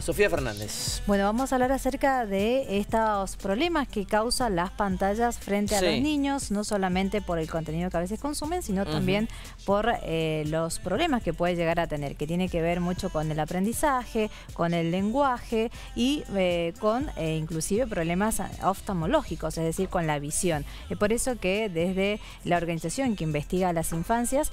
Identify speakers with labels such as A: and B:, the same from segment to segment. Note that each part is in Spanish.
A: Sofía Fernández.
B: Bueno, vamos a hablar acerca de estos problemas que causan las pantallas frente a los niños, no solamente por el contenido que a veces consumen, sino también por eh, los problemas que puede llegar a tener, que tiene que ver mucho con el aprendizaje, con el lenguaje y eh, con eh, inclusive problemas oftalmológicos, es decir, con la visión. Es por eso que desde la organización que investiga las infancias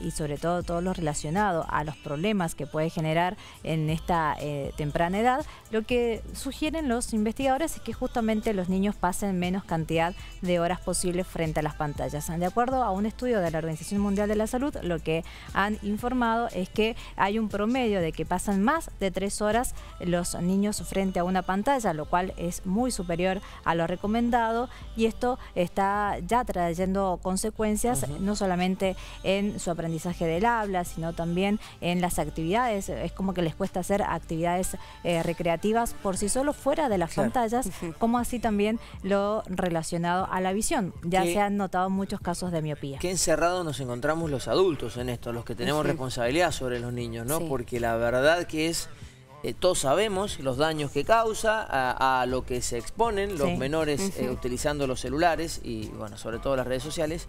B: y sobre todo todo lo relacionado a los problemas que puede generar en esta temprana edad, lo que sugieren los investigadores es que justamente los niños pasen menos cantidad de horas posibles frente a las pantallas. De acuerdo a un estudio de la Organización Mundial de la Salud, lo que han informado es que hay un promedio de que pasan más de tres horas los niños frente a una pantalla, lo cual es muy superior a lo recomendado y esto está ya trayendo consecuencias no solamente en su aprendizaje del habla, sino también en las actividades. Es como que les cuesta hacer actividades eh, recreativas por sí solo fuera de las pantallas, como así también lo relacionado a la visión. Ya se han notado muchos casos de miopía.
A: Qué encerrados nos encontramos los adultos en esto, los que tenemos responsabilidad sobre los niños, ¿no? Porque la verdad que es... Eh, todos sabemos los daños que causa, a, lo que se exponen los menores eh, utilizando los celulares y, bueno, sobre todo las redes sociales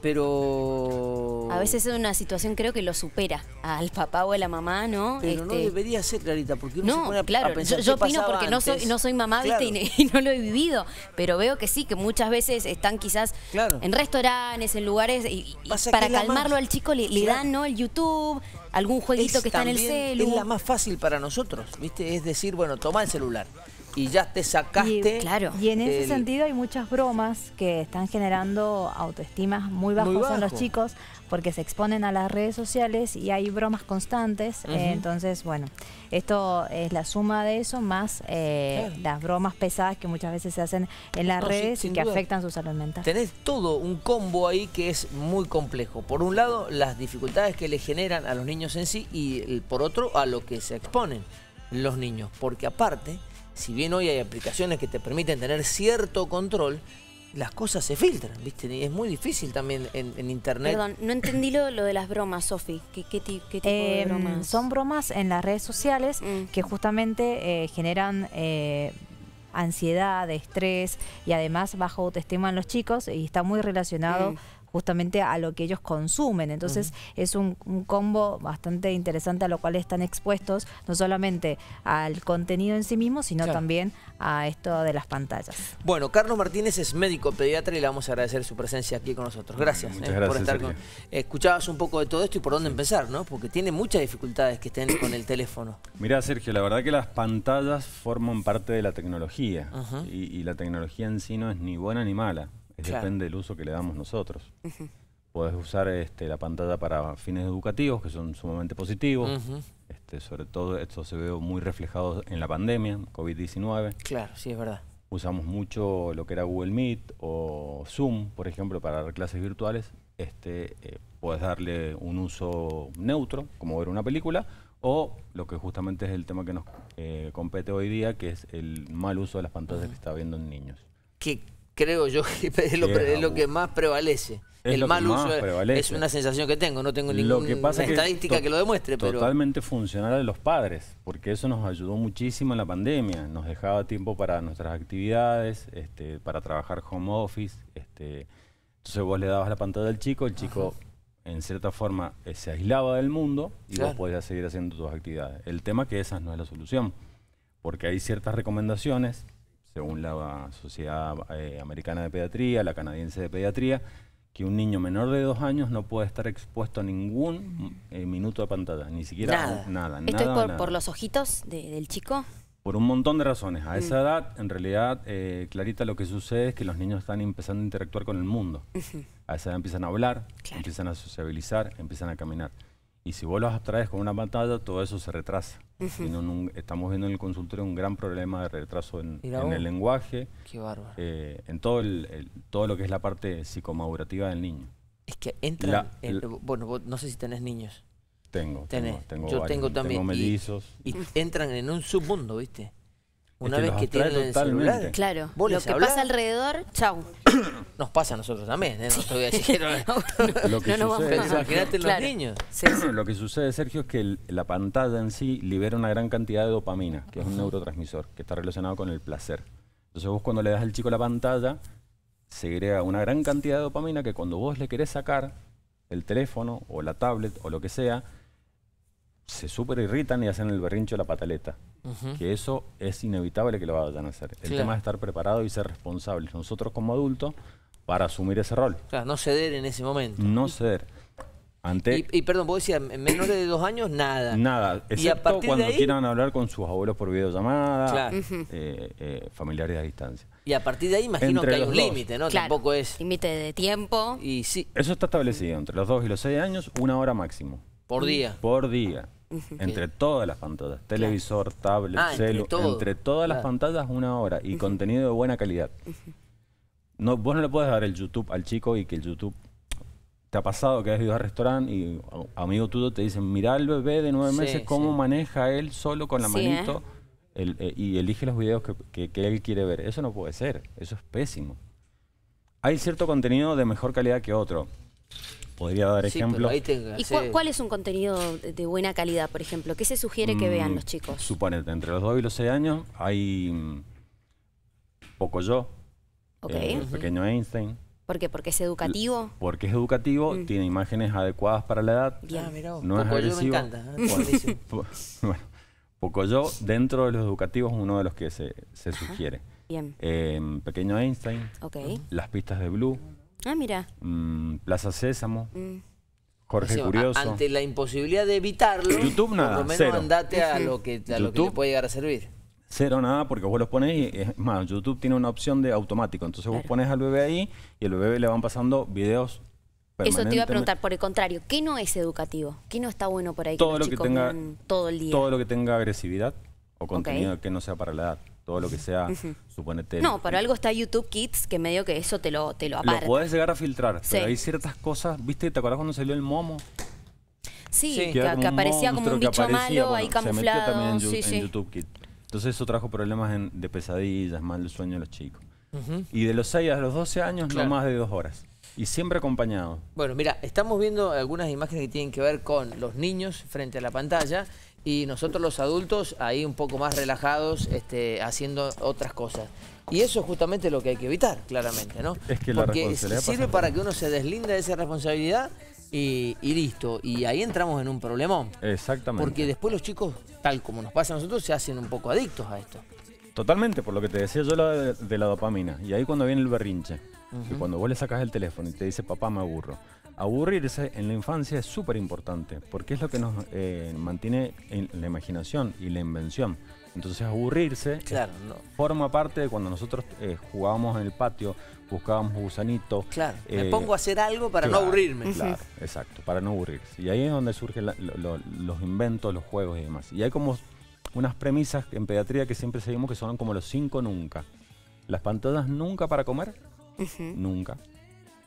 A: pero... A veces
C: es una situación creo que lo supera al papá o a la mamá, ¿no? Pero no este, debería
A: ser, Clarita, porque uno no, se pone claro, yo, opino porque no soy, mamá, ¿viste? Y,
C: no lo he vivido, pero veo que sí, que muchas veces están quizás en restaurantes, en lugares, y, para calmarlo al chico le, dan,
A: ¿no? El YouTube, algún jueguito que está en el celular. Es la más fácil para nosotros, ¿viste? Es decir, bueno, toma el celular y ya te sacaste. Y, claro. Y en ese sentido
B: hay muchas bromas que están generando autoestimas muy bajas en los chicos porque se exponen a las redes sociales y hay bromas constantes. Eh, entonces, bueno, esto es la suma de eso más eh, las bromas pesadas que muchas veces se hacen en las redes y que afectan su salud mental. Tenés
A: todo un combo ahí que es muy complejo. Por un lado, las dificultades que le generan a los niños en sí y por otro, a lo que se exponen los niños. Porque aparte si bien hoy hay aplicaciones que te permiten tener cierto control, las cosas se filtran, ¿viste? Y es muy difícil también en, internet. Perdón,
B: no entendí lo, lo de las bromas, Sofi. ¿Qué, tipo de eh, bromas? Son bromas en las redes sociales mm. que justamente eh, generan... Eh, ansiedad, estrés y además bajo autoestima en los chicos y está muy relacionado mm justamente a lo que ellos consumen. Entonces es un, combo bastante interesante a lo cual están expuestos no solamente al contenido en sí mismo, sino también a esto de las pantallas.
A: Bueno, Carlos Martínez es médico pediatra y le vamos a agradecer su presencia aquí con nosotros. Gracias, eh, por estar con nosotros. Escuchabas un poco de todo esto y por dónde empezar, ¿no? Porque tiene muchas dificultades que estén con el teléfono.
D: Mira, Sergio, la verdad que las pantallas forman parte de la tecnología y, y la tecnología en sí no es ni buena ni mala. Depende del uso que le damos nosotros. Puedes usar este, la pantalla para fines educativos, que son sumamente positivos. este, sobre todo esto se ve muy reflejado en la pandemia, COVID-19.
A: Claro, sí, es verdad.
D: Usamos mucho lo que era Google Meet o Zoom, por ejemplo, para dar clases virtuales. Este, eh, darle un uso neutro, como ver una película, o lo que justamente es el tema que nos eh, compete hoy día, que es el mal uso de las pantallas que está viendo en niños. Que
A: creo yo que es lo, que más prevalece. Es el mal uso es una sensación que tengo, no tengo ninguna estadística que, lo demuestre. Pero...
D: Totalmente funcional a los padres, porque eso nos ayudó muchísimo en la pandemia, nos dejaba tiempo para nuestras actividades, este, para trabajar home office, este, entonces vos le dabas la pantalla al chico, el chico en cierta forma eh, se aislaba del mundo y vos podías seguir haciendo tus actividades. El tema es que esa no es la solución, porque hay ciertas recomendaciones según la Sociedad eh, Americana de Pediatría, la canadiense de Pediatría, que un niño menor de dos años no puede estar expuesto a ningún eh, minuto de pantalla, ni siquiera nada. nada ¿Esto es por, los
C: ojitos del chico?
D: Por un montón de razones. A mm. esa edad, en realidad, eh, Clarita, lo que sucede es que los niños están empezando a interactuar con el mundo. A esa edad empiezan a hablar, empiezan a sociabilizar, empiezan a caminar. Y si vos los abstraes con una pantalla, todo eso se retrasa. estamos viendo en el consultorio un gran problema de retraso en, el lenguaje, Qué eh, en todo, el, todo lo que es la parte psicomadurativa del niño. Es que entran... bueno,
A: no sé si tenés niños. Tengo, tengo, Yo tengo también. y entran en un submundo, ¿viste? Una este, vez que tienen el claro. lo que pasa
C: alrededor,
A: chau. Nos pasa a nosotros también, ¿eh? no a lo que sucede, los niños.
D: Lo que sucede, Sergio, es que la pantalla en sí libera una gran cantidad de dopamina, que es un neurotransmisor, que está relacionado con el placer. Entonces vos cuando le das al chico la pantalla, se crea una gran cantidad de dopamina que cuando vos le querés sacar el teléfono o la tablet o lo que sea, se súper irritan y hacen el berrincho de la pataleta. Que eso es inevitable que lo vayan a hacer. El tema es estar preparado y ser responsables nosotros como adultos para asumir ese rol. no ceder en ese momento. No ceder. Ante y, perdón, vos decías, menos de dos años, nada. Nada, excepto cuando ahí... quieran hablar con sus abuelos por videollamada, eh, eh, familiares a distancia.
A: Y a partir de ahí imagino que hay un límite, ¿no? Tampoco es... Límite de tiempo. Y sí.
D: Eso está establecido, entre los dos y los seis años, una hora máximo. Por mm. día. Por día. Ah, entre todas las pantallas, televisor, tablet, entre, todas las pantallas una hora y contenido de buena calidad. No, vos no le puedes dar el YouTube al chico y que el YouTube te ha pasado que has ido al restaurante y amigo tuyo te dicen, mira al bebé de nueve meses cómo maneja él solo con la manito ¿eh? Eh, y elige los videos que, que él quiere ver. Eso no puede ser, eso es pésimo. Hay cierto contenido de mejor calidad que otro podría dar ejemplo. ¿Y cuál
C: es un contenido de buena calidad, por ejemplo? ¿Qué se sugiere que vean mm, los chicos?
D: Suponete, entre los 2 y los 6 años hay mm, poco yo, eh, pequeño Einstein.
C: ¿Por qué? ¿Porque es educativo?
D: Porque es educativo, mm. tiene imágenes adecuadas para la edad. Ya, ah, no es agresivo. Yo dentro de los educativos, uno de los que se, sugiere. Bien. Em, pequeño Einstein, las pistas de Blue, Ah, mira. Mm, Plaza Sésamo. Mm. Jorge Curioso. Ante la
A: imposibilidad de evitarlo, YouTube por lo menos cero. andate a lo que, a lo que te puede
D: llegar a servir. Cero nada, porque vos los pones y es más, YouTube tiene una opción de automático. Entonces vos pones al bebé ahí y al bebé le van pasando videos eso te iba a preguntar,
C: por el contrario, ¿qué no es educativo? ¿Qué no está bueno por ahí? Todo, que lo, que tenga,
D: todo, todo lo que tenga agresividad o contenido que no sea para la edad todo lo que sea, suponete... No, para
C: algo está YouTube Kids, que medio que eso te lo, te lo aparta.
D: puedes llegar a filtrar, pero hay ciertas cosas, ¿viste? ¿Te acuerdas cuando salió el momo?
C: Sí, que, aparecía como un bicho malo ahí camuflado. en, YouTube
D: Kids. Entonces eso trajo problemas de pesadillas, mal sueño a los chicos. Y de los 6 a los 12 años, no más de dos horas. Y siempre acompañado.
A: Bueno, mira, estamos viendo algunas imágenes que tienen que ver con los niños frente a la pantalla y nosotros los adultos ahí un poco más relajados, este, haciendo otras cosas. Y eso es justamente lo que hay que evitar, claramente, ¿no? Es que la Porque sirve para que uno se deslinde de esa responsabilidad y, y, listo. Y ahí entramos en un problemón. Exactamente. Porque después los chicos, tal como nos pasa a nosotros, se hacen un poco adictos a esto.
D: Totalmente, por lo que te decía yo de la dopamina. Y ahí cuando viene el berrinche cuando vos le sacas el teléfono y te dice, papá, me aburro. Aburrirse en la infancia es súper importante porque es lo que nos eh, mantiene en la imaginación y la invención. Entonces aburrirse claro, forma parte de cuando nosotros eh, jugábamos en el patio, buscábamos gusanitos. Claro, me eh, pongo a hacer
A: algo para no aburrirme. Claro,
D: exacto, para no aburrirse. Y ahí es donde surgen los inventos, los juegos y demás. Y hay como unas premisas en pediatría que siempre seguimos que son como los cinco nunca. Las pantallas nunca para comer, nunca,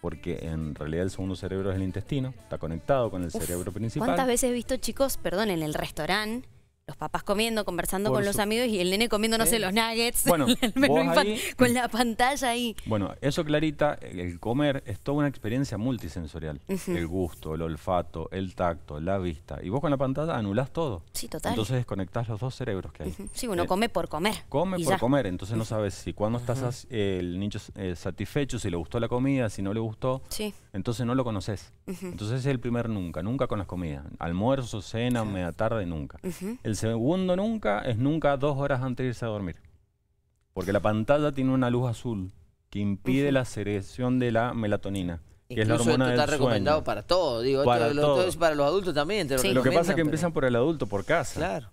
D: porque en realidad el segundo cerebro es el intestino, está conectado con el cerebro principal. ¿Cuántas veces
C: he visto chicos, perdón, en el restaurante? los papás comiendo, conversando con los amigos y el nene comiéndose ¿Eh? sé, los nuggets bueno, con la pantalla ahí.
D: Bueno, eso Clarita, el comer es toda una experiencia multisensorial. El gusto, el olfato, el tacto, la vista. Y vos con la pantalla anulás todo. Sí, total. Entonces desconectás los dos cerebros que hay. Sí, uno eh, come
C: por comer. Come por comer,
D: entonces no sabes si cuando estás el nicho eh, satisfecho, si le gustó la comida, si no le gustó. Sí. Entonces no lo conoces. Entonces es el primer nunca, nunca con las comidas. Almuerzo, cena, media tarde, nunca. El segundo nunca es nunca dos horas antes de irse a dormir. Porque la pantalla tiene una luz azul que impide la secreción de la melatonina. Que es la está recomendado para
A: todo, digo, para para los adultos también. lo, que pasa es que empiezan
D: por el adulto, por casa. Claro,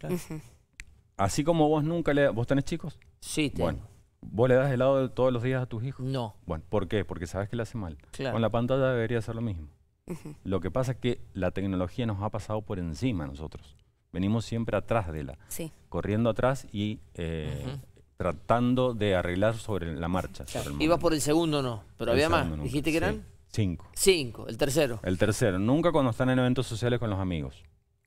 D: Así como vos nunca le... ¿Vos tenés chicos? Sí, Bueno, ¿Vos le das helado todos los días a tus hijos? No. Bueno, ¿por qué? Porque sabes que le hace mal. Con la pantalla debería ser lo mismo. Lo que pasa es que la tecnología nos ha pasado por encima a nosotros venimos siempre atrás de la, corriendo atrás y eh, tratando de arreglar sobre la marcha. Ibas
A: por el segundo,
D: no, pero había más. ¿Dijiste que eran? Cinco.
A: Cinco, el tercero.
D: El tercero, nunca cuando están en eventos sociales con los amigos.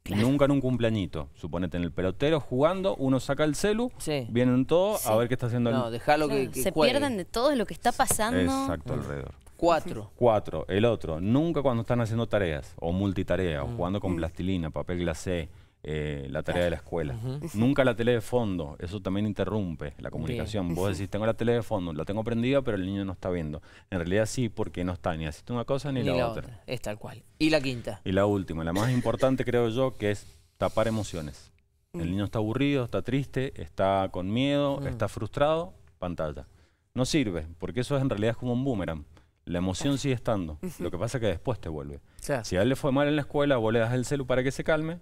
D: Nunca en un cumpleañito. Suponete en el pelotero jugando, uno saca el celu, vienen todos a ver qué está haciendo no, el. lo que, Se
C: pierden de todo lo que está pasando. Exacto, mm.
D: alrededor. Cuatro. Cuatro. El otro, nunca cuando están haciendo tareas, o multitarea, o mm. jugando con mm. plastilina, papel glacé, eh, la tarea de la escuela. Nunca la tele de fondo, eso también interrumpe la comunicación. Vos decís, tengo la tele de fondo, la tengo prendida, pero el niño no está viendo. En realidad sí, porque no está ni asiste una cosa ni, la, otra.
A: Es tal cual. Y la quinta.
D: Y la última, la más importante creo yo, que es tapar emociones. Mm. El niño está aburrido, está triste, está con miedo, mm. está frustrado, pantalla. No sirve, porque eso es, en realidad es como un boomerang. La emoción sigue estando. Lo que pasa es que después te vuelve. Si a él le fue mal en la escuela, vos le das el celu para que se calme.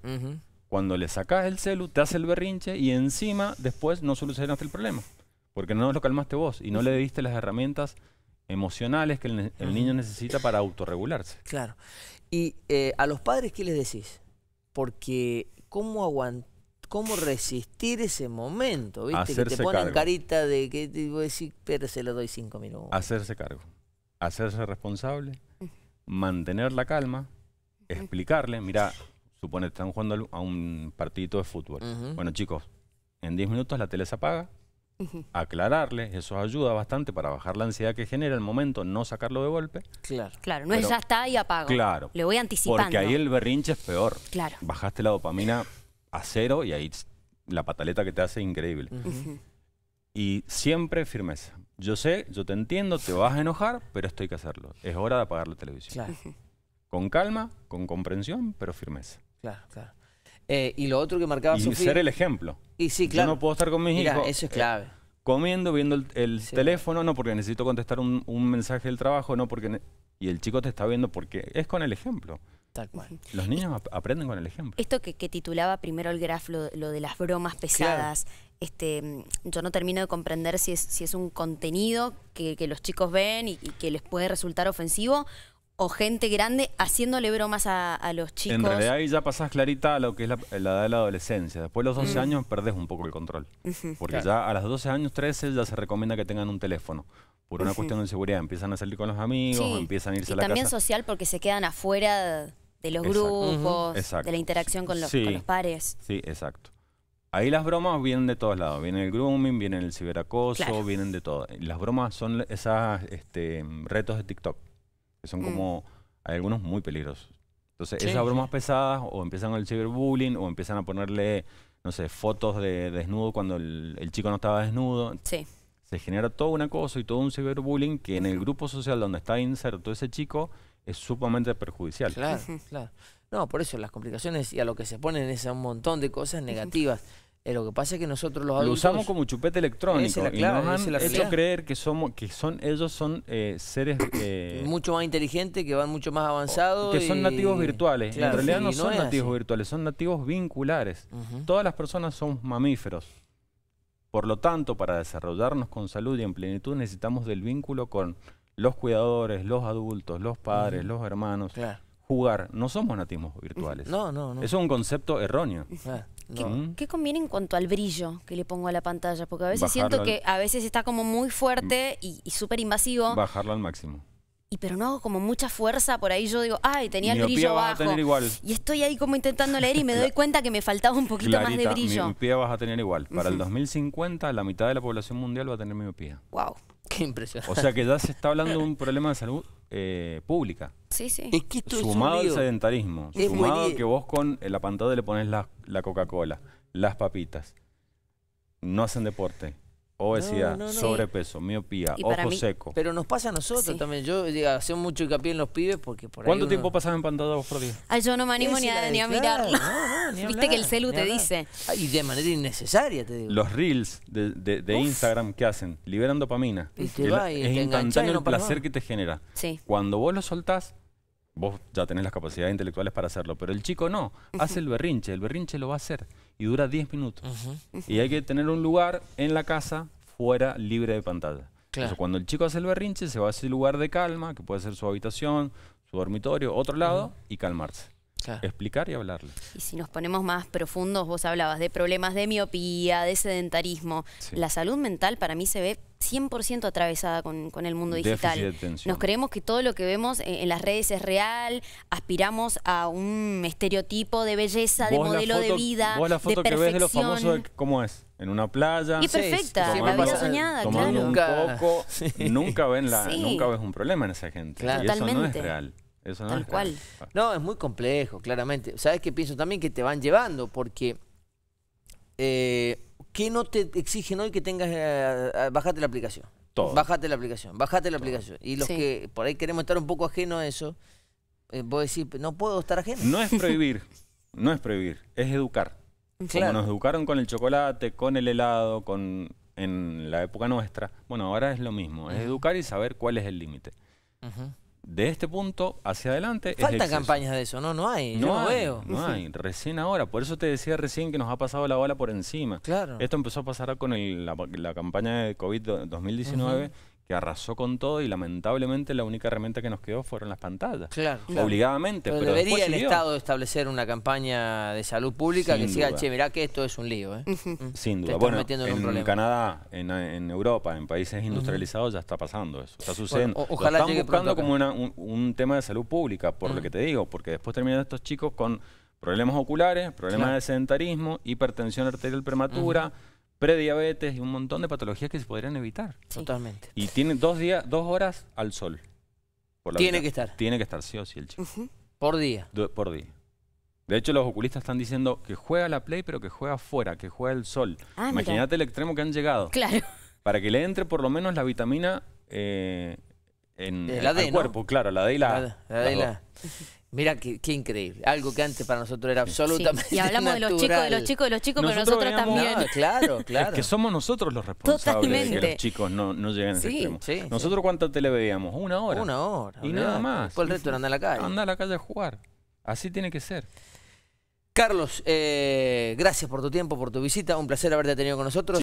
D: Cuando le sacas el celu, te hace el berrinche y encima después no solucionaste el problema. Porque no lo calmaste vos y no le diste las herramientas emocionales que el, niño necesita para autorregularse.
A: Claro. ¿Y eh, a los padres qué les decís? Porque ¿cómo aguantar? cómo resistir ese momento, ¿viste? que te ponen carita de que te voy a decir, pero se lo doy cinco minutos.
D: Hacerse cargo, hacerse responsable, mantener la calma, explicarle, mira, supone están jugando a un partidito de fútbol. Bueno, chicos, en 10 minutos la tele se apaga. Aclararle, eso ayuda bastante para bajar la ansiedad que genera el momento, no sacarlo de golpe. Claro,
C: claro, no es ya está y apaga. Claro,
D: le voy anticipando. Porque ahí el berrinche es peor. Claro. Bajaste la dopamina a cero y ahí la pataleta que te hace es increíble. Y siempre firmeza. Yo sé, yo te entiendo, te vas a enojar, pero esto hay que hacerlo. Es hora de apagar la televisión. Con calma, con comprensión, pero firmeza.
A: Eh, y lo otro que marcaba ser el
D: ejemplo. Y sí, claro. Yo no puedo estar con mis hijos. eso es eh, clave. comiendo, viendo el, teléfono, no porque necesito contestar un, mensaje del trabajo, no porque... Y el chico te está viendo porque es con el ejemplo. Los niños aprenden con el ejemplo.
C: Esto que, titulaba primero el graf, lo, de las bromas pesadas, este, yo no termino de comprender si es, si es un contenido que, los chicos ven y que les puede resultar ofensivo o gente grande haciéndole bromas a, los chicos. En realidad
D: ahí ya pasás clarita a lo que es la, edad de la adolescencia. Después de los 12 mm. años perdés un poco el control. Porque ya a los 12 años, 13, ya se recomienda que tengan un teléfono. Por una cuestión de seguridad. Empiezan a salir con los amigos, empiezan a irse a la casa también
C: social porque se quedan afuera de los grupos, de la interacción con los, con los pares.
D: Sí, exacto. Ahí las bromas vienen de todos lados. viene el grooming, vienen el ciberacoso, vienen de todo. Las bromas son esas este, retos de TikTok que son mm. como, hay algunos muy peligrosos. Entonces, esas bromas pesadas o empiezan con el ciberbullying o empiezan a ponerle, no sé, fotos de, desnudo cuando el, chico no estaba desnudo. Sí. Se genera todo un acoso y todo un ciberbullying que en el grupo social donde está inserto ese chico es sumamente perjudicial. Claro,
A: claro. No, por eso las complicaciones y a lo que se ponen es a un montón de cosas negativas. Eh, lo que pasa es que nosotros los Lo usamos como
D: chupete electrónico. y hecho creer que, somos, que son, ellos son eh, seres... Eh,
A: mucho más inteligentes, que van mucho más avanzados. Que son nativos virtuales. en
D: realidad no, son nativos virtuales, son nativos vinculares. Todas las personas son mamíferos. Por lo tanto, para desarrollarnos con salud y en plenitud necesitamos del vínculo con los cuidadores, los adultos, los padres, los hermanos. Jugar. No somos nativos virtuales. No, no, no. Eso es un concepto erróneo.
C: ¿Qué, conviene en cuanto al brillo que le pongo a la pantalla? Porque a veces siento que a veces está como muy fuerte y, súper invasivo.
D: Bajarlo al máximo.
C: Y pero no hago como mucha fuerza, por ahí yo digo, ay, tenía el brillo bajo. Y estoy ahí como intentando leer y me doy cuenta que me faltaba un poquito más de brillo.
D: Miopía vas a tener igual. Para el 2050 la mitad de la población mundial va a tener miopía. Wow. Qué impresionante. O sea que ya se está hablando de un problema de salud eh, pública. Sí, sí. sumado al sedentarismo. sumado que vos con la pantalla le pones la Coca-Cola, las papitas. No hacen deporte obesidad, sobrepeso, miopía, ojo seco.
A: Pero nos pasa a nosotros también. Yo digo, hace mucho hincapié en los pibes porque por ¿Cuánto tiempo pasas
D: en pantalla por Ay, yo no me
A: animo ni a, mirarlo. Viste que el celu te dice. y de manera innecesaria, te
D: digo. Los reels de, Instagram ¿qué hacen, liberan dopamina. Y te es instantáneo el placer que te genera. Sí. Cuando vos lo soltás, vos ya tenés las capacidades intelectuales para hacerlo, pero el chico no, hace el berrinche, el berrinche lo va a hacer y dura 10 minutos. Y hay que tener un lugar en la casa fuera libre de pantalla. cuando el chico hace el berrinche, se va a ese lugar de calma, que puede ser su habitación, su dormitorio, otro lado, y calmarse. Explicar y hablarle.
C: Y si nos ponemos más profundos, vos hablabas de problemas de miopía, de sedentarismo. La salud mental para mí se ve 100% atravesada con, el mundo digital. Nos creemos que todo lo que vemos en, las redes es real, aspiramos a un estereotipo de belleza, de modelo de vida, vos la foto que ves de los famosos,
D: ¿cómo es? En una playa. Y perfecta, la vida soñada, claro. nunca, nunca ves un problema en esa gente. Totalmente no Tal cual.
A: No, es muy complejo, claramente. ¿Sabes qué pienso también? Que te van llevando, porque. Eh, ¿Qué no te exigen hoy que tengas. Eh, bájate la aplicación? Todo. Bájate la aplicación, bájate la aplicación. Y los que por ahí queremos estar un poco ajeno a eso, eh, vos decís, no puedo estar ajeno. No es prohibir,
D: no es prohibir, es educar. Como nos educaron con el chocolate, con el helado, con en la época nuestra. Bueno, ahora es lo mismo, es educar y saber cuál es el límite de este punto hacia adelante. Faltan campañas
A: de eso, ¿no? No hay, no, veo. No hay,
D: recién ahora. Por eso te decía recién que nos ha pasado la bola por encima. Claro. Esto empezó a pasar con la, campaña de COVID 2019, que arrasó con todo y lamentablemente la única herramienta que nos quedó fueron las pantallas. Claro. Obligadamente. Pero, debería el Estado
A: establecer una campaña de salud pública que siga, che, mirá que esto es un lío. ¿eh? Mm. Sin duda. Bueno, en,
D: Canadá, en, Europa, en países industrializados ya está pasando eso. Está sucediendo. Lo están buscando como un, tema de salud pública, por lo mm. que te digo, porque después terminan estos chicos con problemas oculares, problemas de sedentarismo, hipertensión arterial prematura prediabetes y un montón de patologías que se podrían evitar. Totalmente. Y tiene dos, días, dos horas al sol. Por tiene que estar. Tiene que estar, sí o sí, el chico. Por día. por día. De hecho, los oculistas están diciendo que juega la play, pero que juega afuera, que juega el sol. Ah, Imagínate el extremo que han llegado. Claro. Para que le entre por lo menos la vitamina eh, en el cuerpo, claro, la D la, y la. Mira qué, increíble. Algo que antes para nosotros era
A: absolutamente. Y hablamos de los chicos, de los chicos,
C: de los chicos, pero nosotros también. claro,
D: claro. que somos nosotros los responsables Totalmente. de que los chicos no, no lleguen a ese extremo. Sí, nosotros cuánto tele veíamos? Una hora. Una hora. Y nada más. Después el resto era andar a la calle. Andar a la calle a jugar. Así tiene que ser.
A: Carlos, eh, gracias por tu tiempo, por tu visita. Un placer haberte tenido con nosotros.